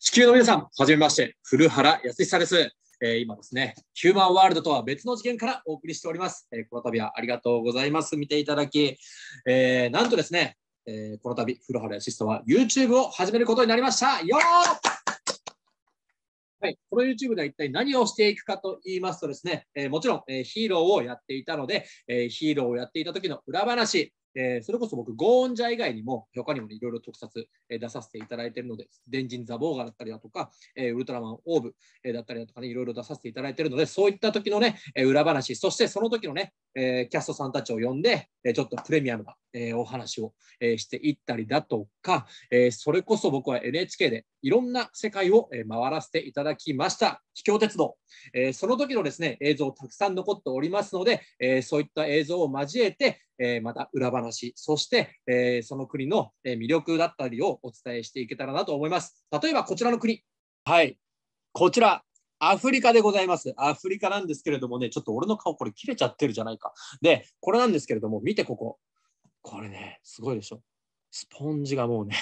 地球の皆さん、はじめまして、古原康久です。えー、今ですね、ヒューマンワールドとは別の次元からお送りしております。えー、この度はありがとうございます。見ていただき、えー、なんとですね、えこの度、古原康久は YouTube を始めることになりましたよはい、この YouTube では一体何をしていくかと言いますとですね、えもちろん、えヒーローをやっていたので、えヒーローをやっていた時の裏話、えー、それこそ僕、ゴーンジャ以外にも、他にも、ね、いろいろ特撮、えー、出させていただいているので、ジン・ザ・ボーガだったりだとか、えー、ウルトラマン・オーブ、えー、だったりだとかね、いろいろ出させていただいているので、そういった時のね、えー、裏話、そしてその時のね、えー、キャストさんたちを呼んで、えー、ちょっとプレミアムな、えー、お話を、えー、していったりだとか、えー、それこそ僕は NHK でいろんな世界を、えー、回らせていただきました、秘境鉄道。えー、その時のですね、映像たくさん残っておりますので、えー、そういった映像を交えて、えまた裏話、そして、えその国の魅力だったりをお伝えしていけたらなと思います。例えばこちらの国。はい。こちら、アフリカでございます。アフリカなんですけれどもね、ちょっと俺の顔これ切れちゃってるじゃないか。で、これなんですけれども、見てここ。これね、すごいでしょ。スポンジがもうね、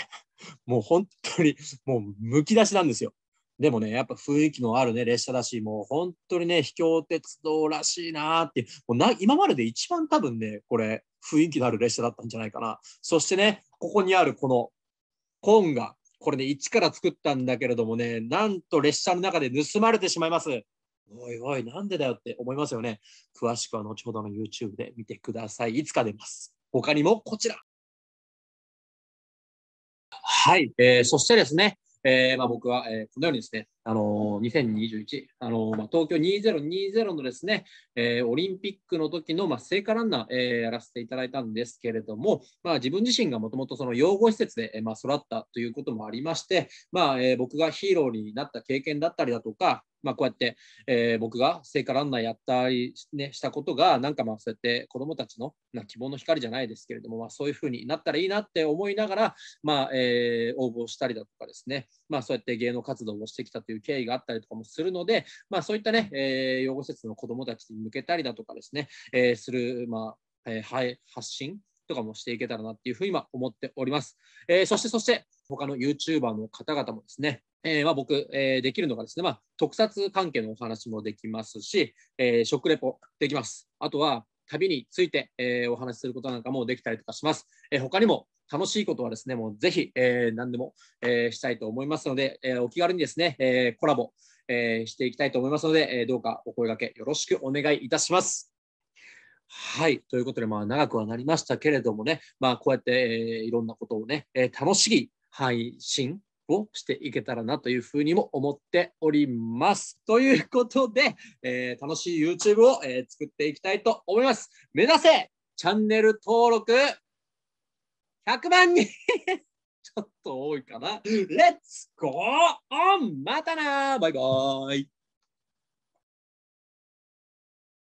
もう本当に、もうむき出しなんですよ。でもね、やっぱ雰囲気のあるね、列車だし、もう本当にね、秘境鉄道らしいなってもうな、今までで一番多分ね、これ、雰囲気のある列車だったんじゃないかな。そしてね、ここにあるこのコーンが、これね、一から作ったんだけれどもね、なんと列車の中で盗まれてしまいます。おいおい、なんでだよって思いますよね。詳しくは後ほどの YouTube で見てください。いつか出ます。他にもこちら。はい、えー、そしてですね、えー、まあ、僕は、えー、このようにですね、あのー、2021、あのまあ、東京2020のですね、えオリンピックの時の、まあ、聖火ランナー、えやらせていただいたんですけれども、まあ、自分自身がもともとその養護施設で、えまあ、育ったということもありまして、まあえ僕がヒーローになった経験だったりだとか、まあ、こうやって、えー、僕が聖火ランナーやったり、ね、したことが、なんかまあそうやって子どもたちの、まあ、希望の光じゃないですけれども、まあ、そういうふうになったらいいなって思いながら、まあえー、応募したりだとかですね、まあ、そうやって芸能活動をしてきたという経緯があったりとかもするので、まあ、そういったね、えー、養護施設の子どもたちに向けたりだとかですね、えー、する、まあえー、はい、発信とかもしていけたらなっていうふうに今思っております。えー、そしてそして他の YouTuber の方々もですね、えー、まあ、僕、えー、できるのがですね、まあ、特撮関係のお話もできますし、えー、食レポできます。あとは旅について、えお話しすることなんかもできたりとかします。え他にも楽しいことはですね、もうぜひ、え何でも、えしたいと思いますので、えお気軽にですね、えコラボ、えしていきたいと思いますので、えどうかお声がけよろしくお願いいたします。はい。ということで、まあ、長くはなりましたけれどもね、まあ、こうやって、えいろんなことをね、え楽しい配信をしていけたらなというふうにも思っております。ということで、えー、楽しい YouTube を、えー、作っていきたいと思います。目指せチャンネル登録100万人ちょっと多いかな。レッツゴーオンまたなバイバイ